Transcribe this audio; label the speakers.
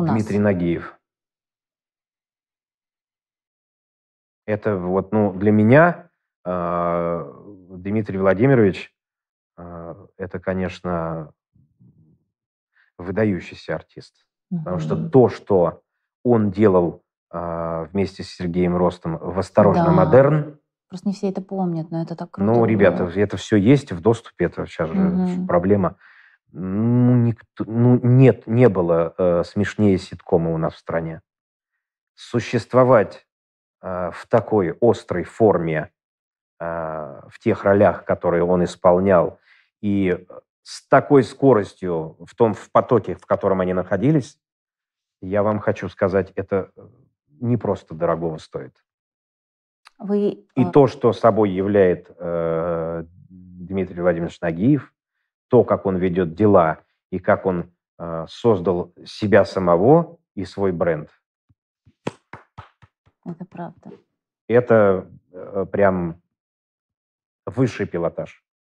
Speaker 1: у
Speaker 2: нас? Дмитрий Нагиев. Это вот, ну, для меня э, Дмитрий Владимирович, э, это, конечно, выдающийся артист. Угу. Потому что то, что он делал э, вместе с Сергеем Ростом в «Осторожно, да. модерн»,
Speaker 1: Просто не все это помнят, но это так ну, круто. Ну, ребята, было.
Speaker 2: это все есть в доступе, это сейчас угу. же проблема ну, никто, ну нет, не было э, смешнее ситкома у нас в стране. Существовать э, в такой острой форме, э, в тех ролях, которые он исполнял, и э, с такой скоростью в том в потоке, в котором они находились, я вам хочу сказать, это э, не просто дорогого стоит. Вы... И э то, что собой являет э, Дмитрий Владимирович Нагиев, то, как он ведет дела и как он э, создал себя самого и свой бренд.
Speaker 1: Это правда.
Speaker 2: Это э, прям высший пилотаж.